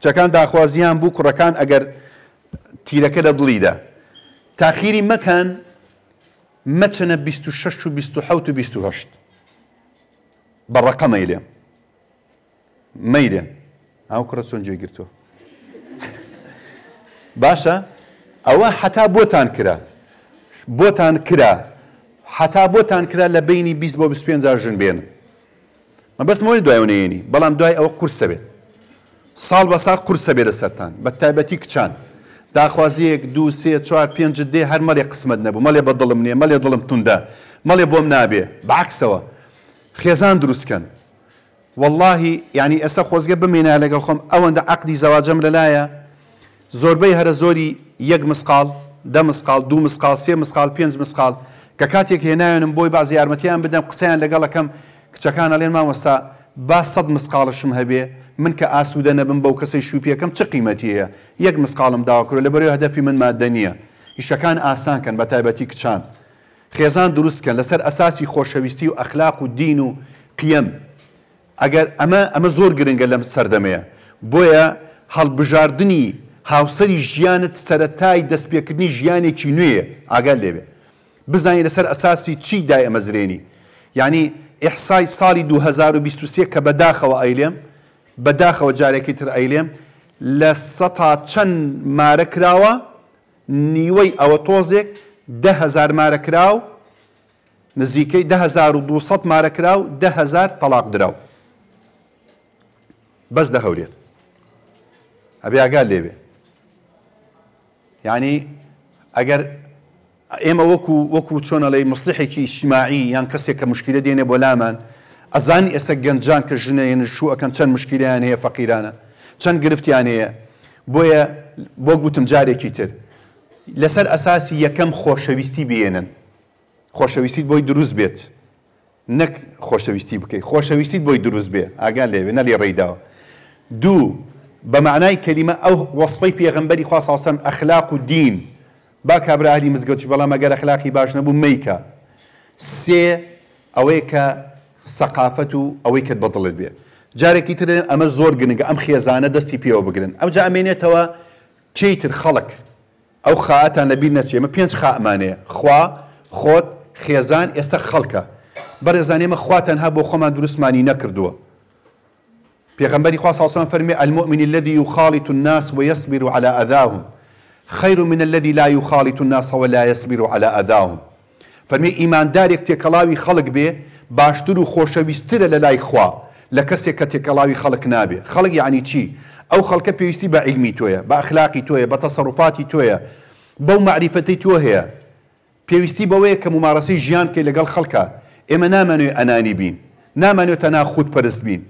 کچەکان داخوازیان بوو کوڕەکان ئەگەر تیرەکە لە دڵیدا تاخیری مەکەن مەچەنە 26 و 26 و 28 بە ڕقەمەی لێ مەیرێ ئەو کوڕە چۆن جێ گرتووە باشە ئەوە حتا بۆتان کرا بۆتان کرا حتا بۆتان کرا لە بینی 20 بۆ 25 ژن بێن مە بەس مۆی دوایونێنی بەڵام دوای ئەوە قورسە بێت ساڵ بەسار قورسە بێرە سەران بە تایبەتی کچان داخوازیەک دو سێ چوار پێنج دێ هەر مەلێ قسمت نەبوو مەلێ بە دڵم نیە مەلێ دڵم توندا مەڵێ بۆم نابێ باکسەوە خێزان دروستکەن واللهی ینی ئێستا خۆزگە بمێنە لەگەڵ خۆم ئەوەندە عقدی زەواجەم لەلایە زۆربەی هەرە زۆری یەک مسقال دە مسقال دو مسقال سێ مسقال پێنج مسقال کە کاتێک هێناوێنم بۆی باز یارمەتیان بدەم قسەیان لەگەڵەکەم کچەکان ئەلێن مامۆستا با سەد مسقالشم هەبێ من کە ئاسوودە نەبم بەو کەسی شوپیەکەم چ قیمەتیەیە یەک مسقالم داواکرۆ لە بەرەوە هەدەفی من مادەنیە ئیشەکان ئاسانکەن بە تایبەتی کچان خێزان دروستکەن لەسەر ئەساسی خۆشەویستی و ئەخلاق و دین و قیم ئەگەر ئەمە ئەمە زۆر گرنگە لەم سەردەمەیە بۆیە هەڵبژاردننی هاوسری ژیانت سەتای دەستپێکردنی ژیانێکی نوێ ئاگەر لێبێ بزانین لەسەر ئەساسی چی دای ئەمەزرێنی یعنی ئیحسای ساڵی 2023 کە بەداخەوە ئەیلێم بەداخەوە جارێکی تر ئەیلێم لە سەتا چەند مارە کراوە نیوەی ئەوە تۆزێک دههزار مارە کراو نزیکەی 1200 مارە کراو دههزار تەلاق دراو بەس دە هەورێت ئەبێ ئاگال لێبێ یعنی ئەگەر ئێمە وەکو وەکو چۆنەڵی مستحێکی شیماعی یان کەسێک کە مشکلە دێنێ بۆ لامان ئەزانی ئێستا گەنجان کە ژنەیەن شو ئەەکەن چەند مشکلیان هەیە فەقیرانە چەند گرفتیان هەیە بۆیە بۆ گوتم جارێکی تر لەسەر ئەساسی یەکەم خۆشەویستی بێنن خۆشەویستیت بۆی دروست بێت نەک خۆشەویستی بکەیت خۆشەویستیت بۆی دروست بێ ئاگا لێوێ نە لێ ڕێداوە دوو بە معنای کەلیمە ئەو وەصفی پێغمبەری خوا ساستەم ئەخلاق و دین با کابراهلی مزگەوتی بەڵام ئەگەر ئەخلاقی باش نەبوو میکە سێ ئەوەی کە سەقافەت و ئەوەی کە بەدڵت بێ جارێکی تر ئەمە زۆر گرنگگە ئەم خێزانە دەستی پێوە بگرن ئەو جا ئەمێنێتەوە چیتر خەڵک ئەو خاتان لەبیر نەچێمە پێنج خامانەیە خوا خۆت خێزان ئێستا خەڵکە بەرەزانێمە خواتەنها بۆ خۆمان دروستمانی نەکردووە پێغمبەری خوا ساسان فەرمی المؤمنی الذي يخالط الناس ويصبر على أذاهم خير من الذي لا يخالط الناس ولا يصبر على أذاهم فەرمی ئیماندارێک تێکەڵاوی خەڵک بێ باشتر و خۆشەویستترە لە لای خوا لە کەسێک کە تێکەڵاوی خەڵک نابێ خەڵک یعنی چی ئەو خەڵکە پێویستی بە عیلمی تۆیە بە ئەخلاقی تۆیە بە تەسەڕفاتی تۆیە بەو معریفەتی تۆ هەیە پێویستی بەوەیە کە ممارەسی ژیان کێ لەگەڵ خەڵکە ئێمە نامانوێ ئەنانی بین نامانوێت تەنا خودپەرست بین